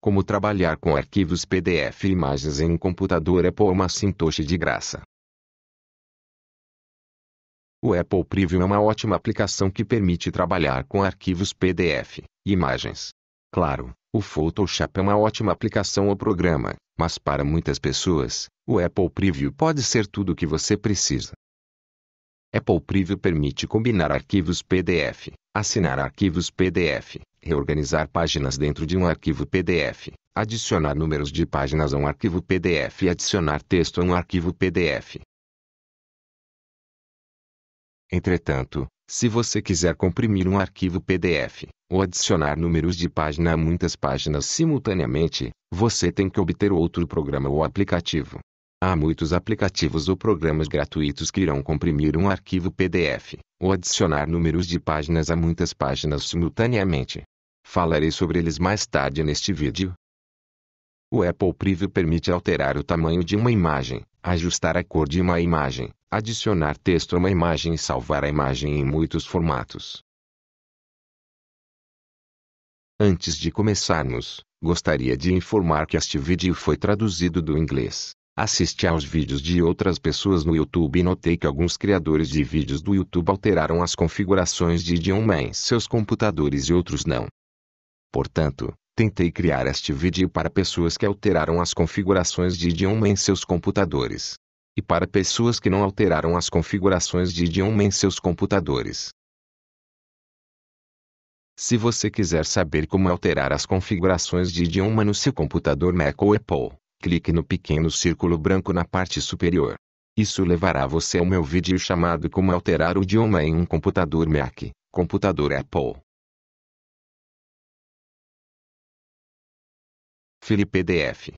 Como trabalhar com arquivos PDF e imagens em um computador Apple é por uma sintoche de graça. O Apple Preview é uma ótima aplicação que permite trabalhar com arquivos PDF e imagens. Claro, o Photoshop é uma ótima aplicação ou programa, mas para muitas pessoas, o Apple Preview pode ser tudo o que você precisa. Apple é Preview permite combinar arquivos PDF, assinar arquivos PDF, reorganizar páginas dentro de um arquivo PDF, adicionar números de páginas a um arquivo PDF e adicionar texto a um arquivo PDF. Entretanto, se você quiser comprimir um arquivo PDF ou adicionar números de página a muitas páginas simultaneamente, você tem que obter outro programa ou aplicativo. Há muitos aplicativos ou programas gratuitos que irão comprimir um arquivo PDF, ou adicionar números de páginas a muitas páginas simultaneamente. Falarei sobre eles mais tarde neste vídeo. O Apple Preview permite alterar o tamanho de uma imagem, ajustar a cor de uma imagem, adicionar texto a uma imagem e salvar a imagem em muitos formatos. Antes de começarmos, gostaria de informar que este vídeo foi traduzido do inglês Assisti aos vídeos de outras pessoas no YouTube e notei que alguns criadores de vídeos do YouTube alteraram as configurações de idioma em seus computadores e outros não. Portanto, tentei criar este vídeo para pessoas que alteraram as configurações de idioma em seus computadores. E para pessoas que não alteraram as configurações de idioma em seus computadores. Se você quiser saber como alterar as configurações de idioma no seu computador Mac ou Apple, clique no pequeno círculo branco na parte superior. Isso levará você ao meu vídeo chamado Como alterar o idioma em um computador Mac, computador Apple. File PDF.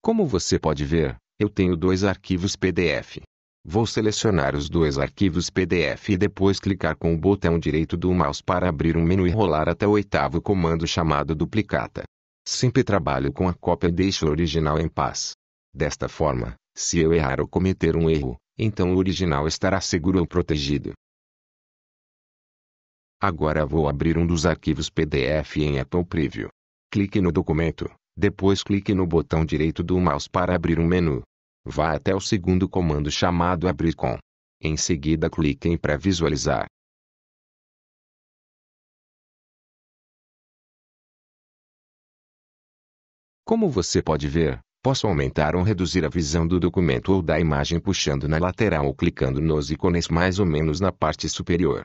Como você pode ver, eu tenho dois arquivos PDF. Vou selecionar os dois arquivos PDF e depois clicar com o botão direito do mouse para abrir um menu e rolar até o oitavo comando chamado duplicata. Sempre trabalho com a cópia e deixo o original em paz. Desta forma, se eu errar ou cometer um erro, então o original estará seguro ou protegido. Agora vou abrir um dos arquivos PDF em Apple Preview. Clique no documento, depois clique no botão direito do mouse para abrir um menu. Vá até o segundo comando chamado Abrir com. Em seguida clique em Pré-visualizar. Como você pode ver, posso aumentar ou reduzir a visão do documento ou da imagem puxando na lateral ou clicando nos ícones mais ou menos na parte superior.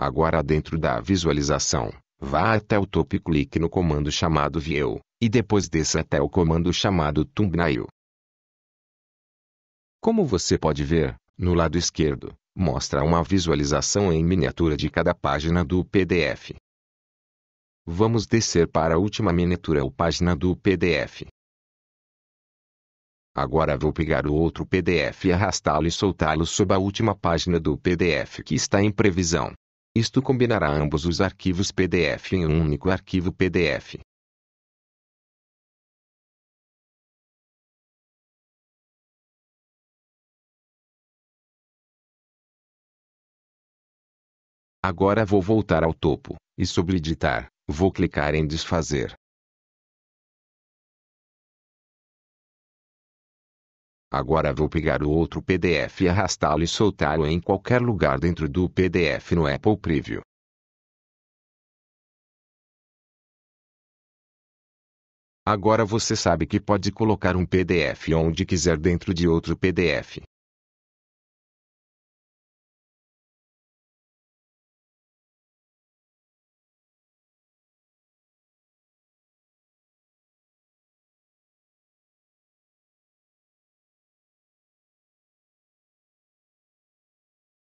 Agora dentro da visualização, vá até o topo e clique no comando chamado View, e depois desça até o comando chamado Thumbnail. Como você pode ver, no lado esquerdo, mostra uma visualização em miniatura de cada página do PDF. Vamos descer para a última miniatura ou página do PDF. Agora vou pegar o outro PDF e arrastá-lo e soltá-lo sob a última página do PDF que está em previsão. Isto combinará ambos os arquivos PDF em um único arquivo PDF. Agora vou voltar ao topo, e sobre editar, vou clicar em desfazer. Agora vou pegar o outro PDF e arrastá-lo e soltá-lo em qualquer lugar dentro do PDF no Apple Preview. Agora você sabe que pode colocar um PDF onde quiser dentro de outro PDF.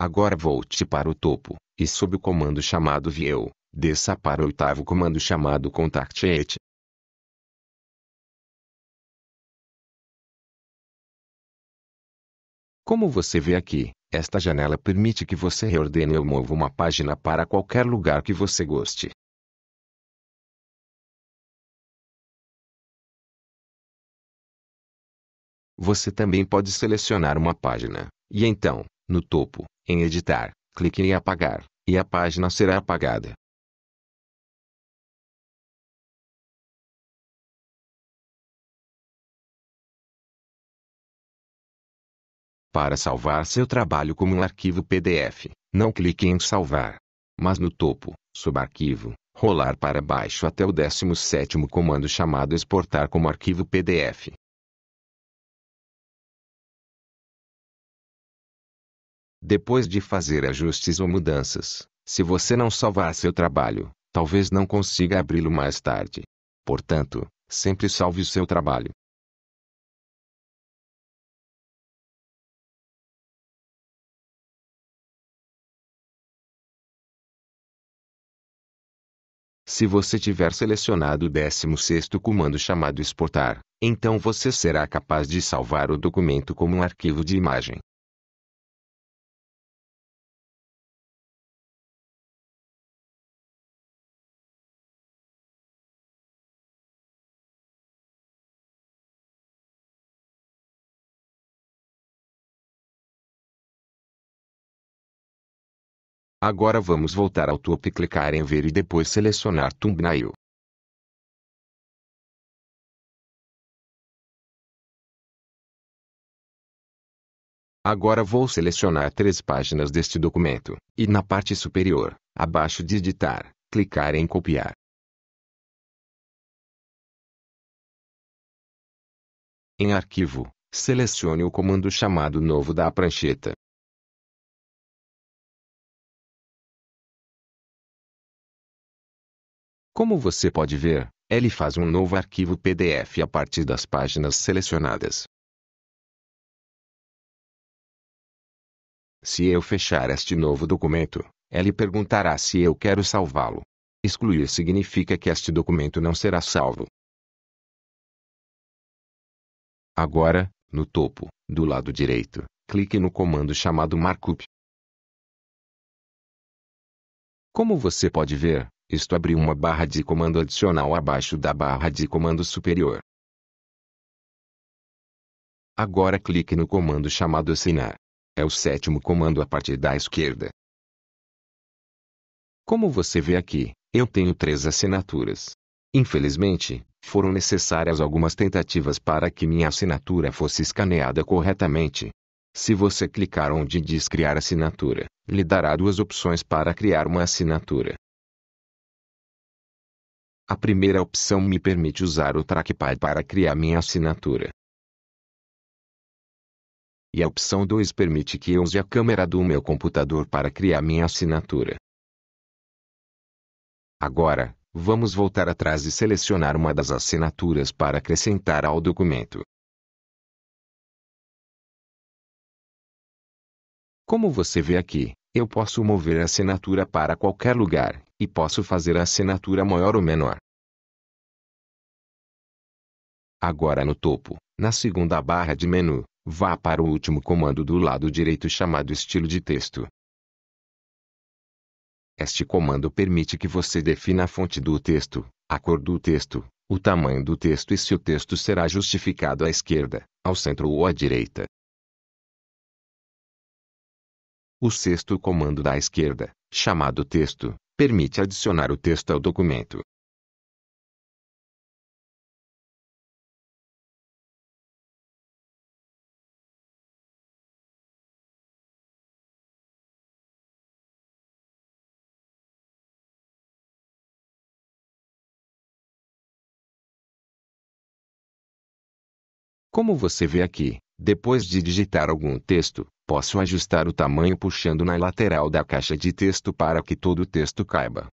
Agora volte para o topo, e sob o comando chamado View, desça para o oitavo comando chamado Contact Edit. Como você vê aqui, esta janela permite que você reordene ou mova uma página para qualquer lugar que você goste. Você também pode selecionar uma página, e então, no topo, em editar, clique em apagar, e a página será apagada. Para salvar seu trabalho como um arquivo PDF, não clique em salvar. Mas no topo, sob Arquivo, rolar para baixo até o 17º comando chamado exportar como arquivo PDF. depois de fazer ajustes ou mudanças, se você não salvar seu trabalho, talvez não consiga abri-lo mais tarde. Portanto, sempre salve o seu trabalho. Se você tiver selecionado o 16º comando chamado exportar, então você será capaz de salvar o documento como um arquivo de imagem. Agora vamos voltar ao topo e clicar em ver e depois selecionar thumbnail. Agora vou selecionar três páginas deste documento, e na parte superior, abaixo de editar, clicar em copiar. Em arquivo, selecione o comando chamado novo da prancheta. Como você pode ver, ele faz um novo arquivo PDF a partir das páginas selecionadas. Se eu fechar este novo documento, ele perguntará se eu quero salvá-lo. Excluir significa que este documento não será salvo. Agora, no topo, do lado direito, clique no comando chamado markup. Como você pode ver, isto abriu uma barra de comando adicional abaixo da barra de comando superior. Agora clique no comando chamado assinar. É o sétimo comando a partir da esquerda. Como você vê aqui, eu tenho três assinaturas. Infelizmente, foram necessárias algumas tentativas para que minha assinatura fosse escaneada corretamente. Se você clicar onde diz criar assinatura, lhe dará duas opções para criar uma assinatura. A primeira opção me permite usar o trackpad para criar minha assinatura. E a opção 2 permite que eu use a câmera do meu computador para criar minha assinatura. Agora, vamos voltar atrás e selecionar uma das assinaturas para acrescentar ao documento. Como você vê aqui, eu posso mover a assinatura para qualquer lugar, e posso fazer a assinatura maior ou menor. Agora no topo, na segunda barra de menu, vá para o último comando do lado direito chamado estilo de texto. Este comando permite que você defina a fonte do texto, a cor do texto, o tamanho do texto e se o texto será justificado à esquerda, ao centro ou à direita. O sexto comando da esquerda, chamado texto, permite adicionar o texto ao documento. Como você vê aqui, depois de digitar algum texto, posso ajustar o tamanho puxando na lateral da caixa de texto para que todo o texto caiba.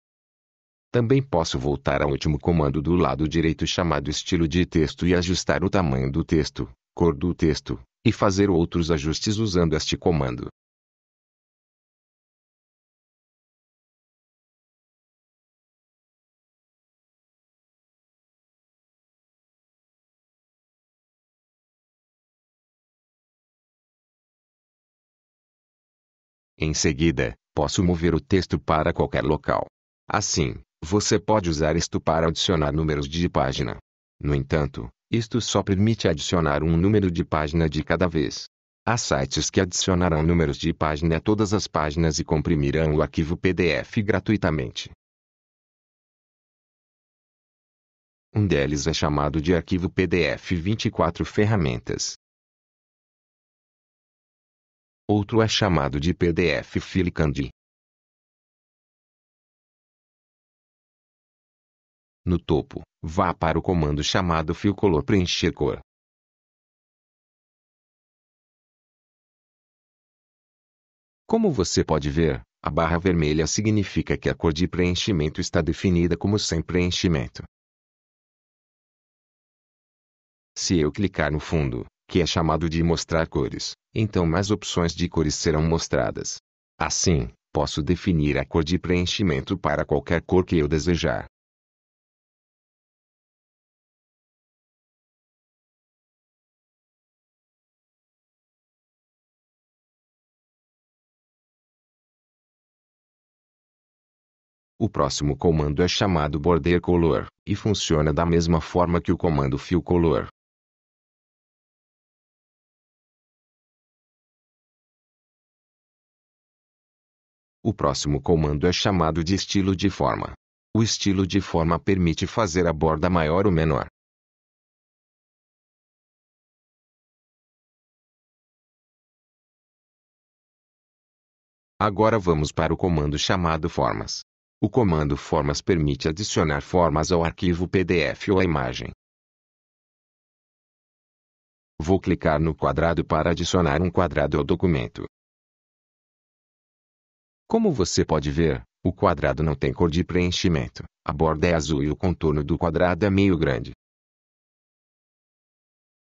Também posso voltar ao último comando do lado direito chamado estilo de texto e ajustar o tamanho do texto, cor do texto, e fazer outros ajustes usando este comando. Em seguida, posso mover o texto para qualquer local. Assim, você pode usar isto para adicionar números de página. No entanto, isto só permite adicionar um número de página de cada vez. Há sites que adicionarão números de página a todas as páginas e comprimirão o arquivo PDF gratuitamente. Um deles é chamado de arquivo PDF 24 ferramentas. Outro é chamado de pdf Filecand. No topo, vá para o comando chamado FilColor preencher cor. Como você pode ver, a barra vermelha significa que a cor de preenchimento está definida como sem preenchimento. Se eu clicar no fundo, que é chamado de mostrar cores, então mais opções de cores serão mostradas. Assim, posso definir a cor de preenchimento para qualquer cor que eu desejar. O próximo comando é chamado border color, e funciona da mesma forma que o comando fill color. O próximo comando é chamado de estilo de forma. O estilo de forma permite fazer a borda maior ou menor. Agora vamos para o comando chamado formas. O comando formas permite adicionar formas ao arquivo PDF ou à imagem. Vou clicar no quadrado para adicionar um quadrado ao documento. Como você pode ver, o quadrado não tem cor de preenchimento, a borda é azul e o contorno do quadrado é meio grande.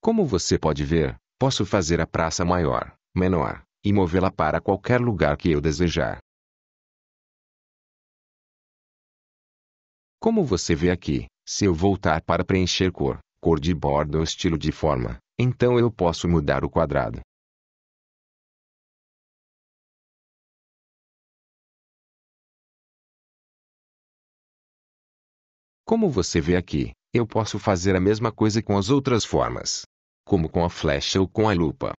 Como você pode ver, posso fazer a praça maior, menor, e movê-la para qualquer lugar que eu desejar. Como você vê aqui, se eu voltar para preencher cor, cor de borda ou estilo de forma, então eu posso mudar o quadrado. Como você vê aqui, eu posso fazer a mesma coisa com as outras formas. Como com a flecha ou com a lupa.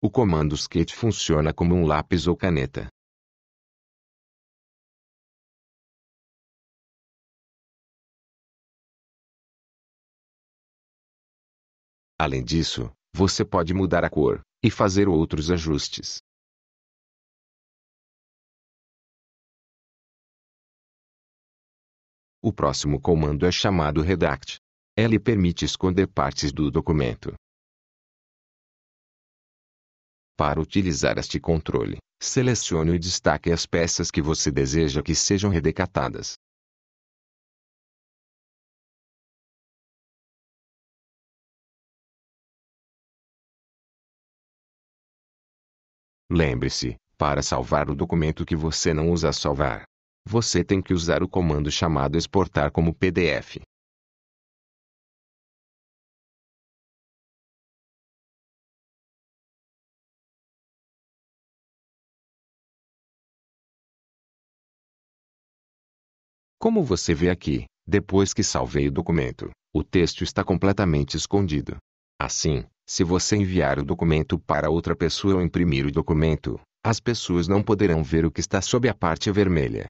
O comando skate funciona como um lápis ou caneta. Além disso, você pode mudar a cor e fazer outros ajustes. O próximo comando é chamado Redact. Ele permite esconder partes do documento. Para utilizar este controle, selecione e destaque as peças que você deseja que sejam redecatadas. Lembre-se, para salvar o documento que você não usa salvar, você tem que usar o comando chamado exportar como PDF. Como você vê aqui, depois que salvei o documento, o texto está completamente escondido. Assim, se você enviar o documento para outra pessoa ou imprimir o documento, as pessoas não poderão ver o que está sob a parte vermelha.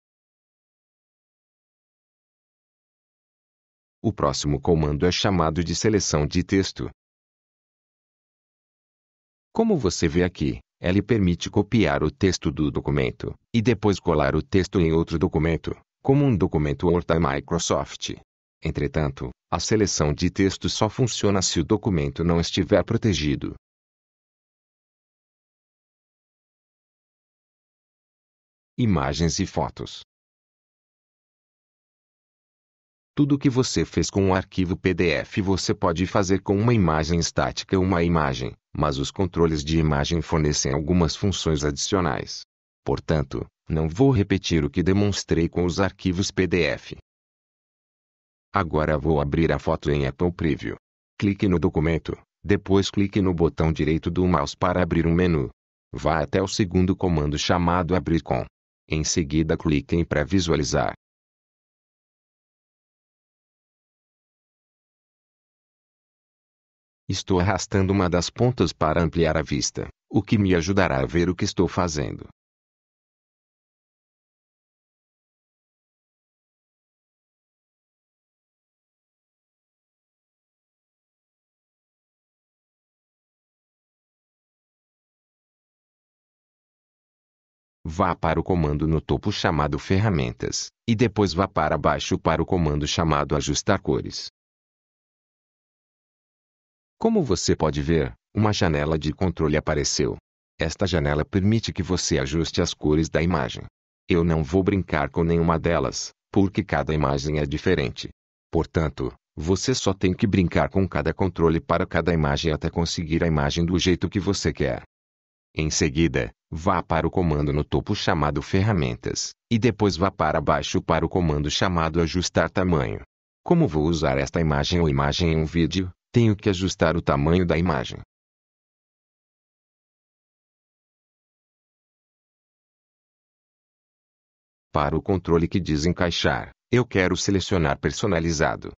O próximo comando é chamado de seleção de texto. Como você vê aqui, ele permite copiar o texto do documento e depois colar o texto em outro documento como um documento Word da Microsoft. Entretanto, a seleção de texto só funciona se o documento não estiver protegido. Imagens e fotos. Tudo o que você fez com um arquivo PDF você pode fazer com uma imagem estática ou uma imagem, mas os controles de imagem fornecem algumas funções adicionais. Portanto, não vou repetir o que demonstrei com os arquivos PDF. Agora vou abrir a foto em Apple Preview. Clique no documento, depois clique no botão direito do mouse para abrir um menu. Vá até o segundo comando chamado Abrir com. Em seguida clique em para visualizar. Estou arrastando uma das pontas para ampliar a vista, o que me ajudará a ver o que estou fazendo. Vá para o comando no topo chamado Ferramentas, e depois vá para baixo para o comando chamado Ajustar Cores. Como você pode ver, uma janela de controle apareceu. Esta janela permite que você ajuste as cores da imagem. Eu não vou brincar com nenhuma delas, porque cada imagem é diferente. Portanto, você só tem que brincar com cada controle para cada imagem até conseguir a imagem do jeito que você quer. Em seguida, vá para o comando no topo chamado Ferramentas, e depois vá para baixo para o comando chamado Ajustar Tamanho. Como vou usar esta imagem ou imagem em um vídeo, tenho que ajustar o tamanho da imagem. Para o controle que diz encaixar, eu quero selecionar personalizado.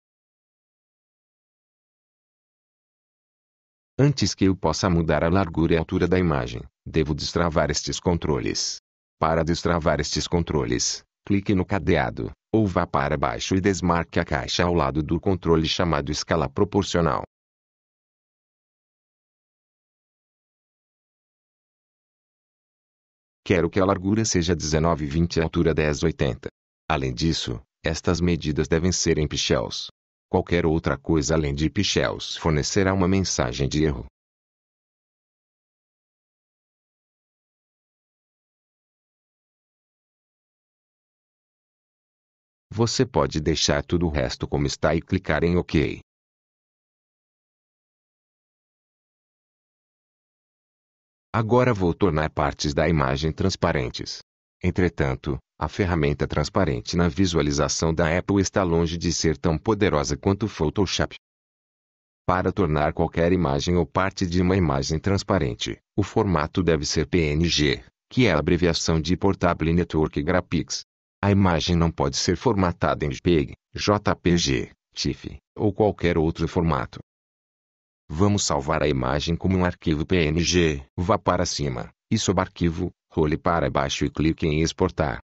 Antes que eu possa mudar a largura e a altura da imagem, devo destravar estes controles. Para destravar estes controles, clique no cadeado, ou vá para baixo e desmarque a caixa ao lado do controle chamado escala proporcional. Quero que a largura seja 19,20 e a altura 10,80. Além disso, estas medidas devem ser em pixels. Qualquer outra coisa além de pixels fornecerá uma mensagem de erro. Você pode deixar tudo o resto como está e clicar em OK. Agora vou tornar partes da imagem transparentes. Entretanto, a ferramenta transparente na visualização da Apple está longe de ser tão poderosa quanto o Photoshop. Para tornar qualquer imagem ou parte de uma imagem transparente, o formato deve ser PNG, que é a abreviação de Portable Network Graphics. A imagem não pode ser formatada em JPEG, JPG, TIFF ou qualquer outro formato. Vamos salvar a imagem como um arquivo PNG. Vá para cima, e sob arquivo, role para baixo e clique em exportar.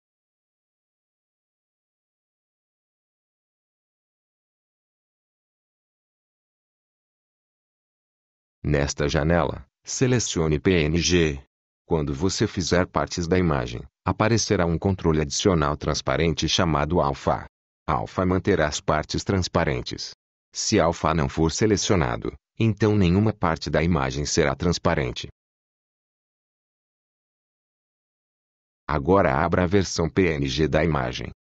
Nesta janela, selecione PNG. Quando você fizer partes da imagem, aparecerá um controle adicional transparente chamado alfa. Alfa manterá as partes transparentes. Se alfa não for selecionado, então nenhuma parte da imagem será transparente. Agora abra a versão PNG da imagem.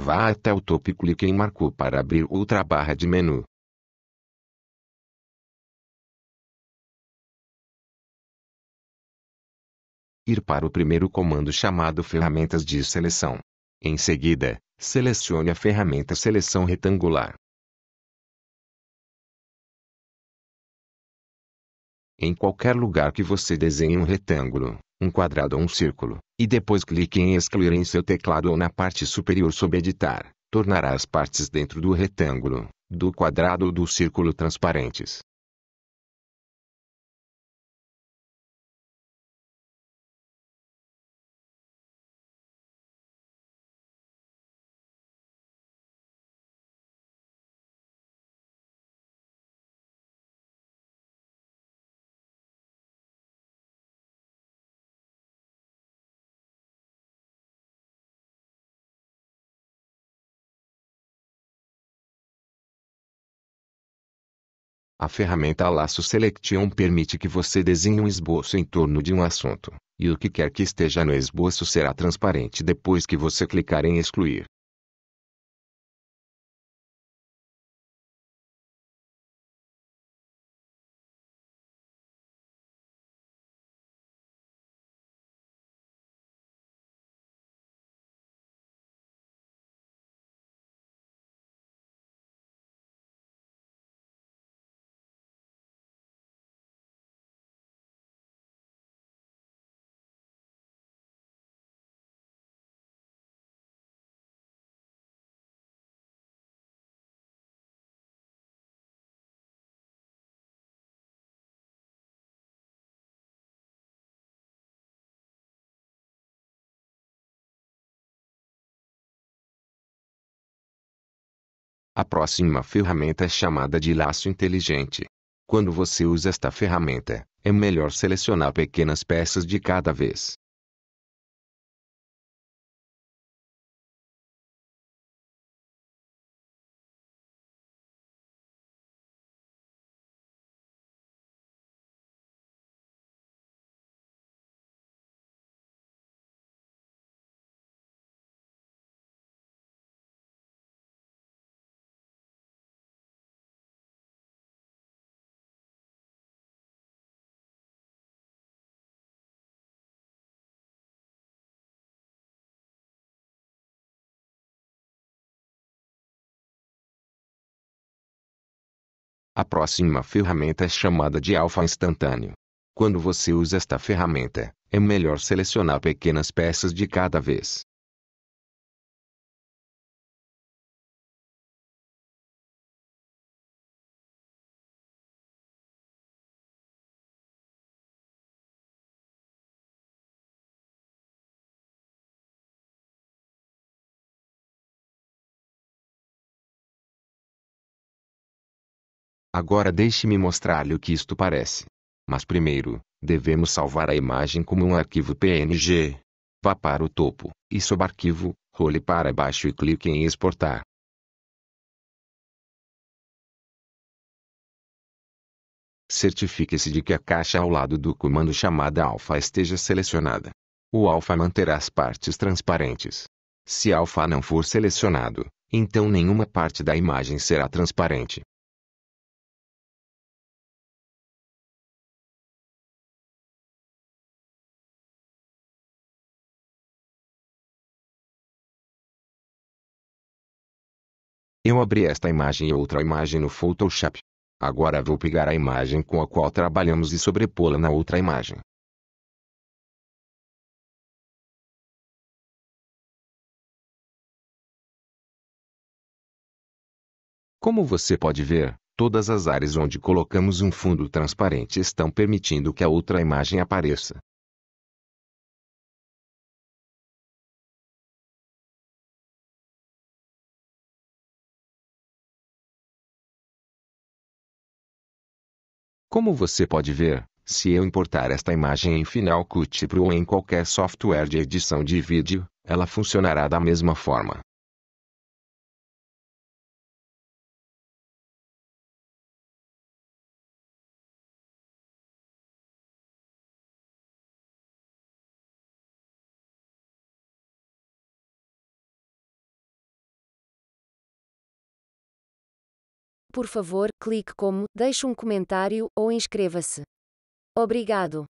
Vá até o topo e clique em Marcou para abrir outra barra de menu. Ir para o primeiro comando chamado Ferramentas de Seleção. Em seguida, selecione a ferramenta Seleção Retangular. Em qualquer lugar que você desenhe um retângulo, um quadrado ou um círculo, e depois clique em excluir em seu teclado ou na parte superior sob editar, tornará as partes dentro do retângulo, do quadrado ou do círculo transparentes. A ferramenta Laço Selection permite que você desenhe um esboço em torno de um assunto, e o que quer que esteja no esboço será transparente depois que você clicar em Excluir. A próxima ferramenta é chamada de laço inteligente. Quando você usa esta ferramenta, é melhor selecionar pequenas peças de cada vez, A próxima ferramenta é chamada de alfa instantâneo. Quando você usa esta ferramenta, é melhor selecionar pequenas peças de cada vez, Agora deixe-me mostrar-lhe o que isto parece. Mas primeiro, devemos salvar a imagem como um arquivo PNG. Vá para o topo, e sob arquivo, role para baixo e clique em exportar. Certifique-se de que a caixa ao lado do comando chamada alfa esteja selecionada. O alfa manterá as partes transparentes. Se alfa não for selecionado, então nenhuma parte da imagem será transparente. Eu abri esta imagem e outra imagem no Photoshop. Agora vou pegar a imagem com a qual trabalhamos e sobrepô-la na outra imagem. Como você pode ver, todas as áreas onde colocamos um fundo transparente estão permitindo que a outra imagem apareça. Como você pode ver, se eu importar esta imagem em Final Cut Pro ou em qualquer software de edição de vídeo, ela funcionará da mesma forma. por favor, clique como, deixe um comentário ou inscreva-se. Obrigado.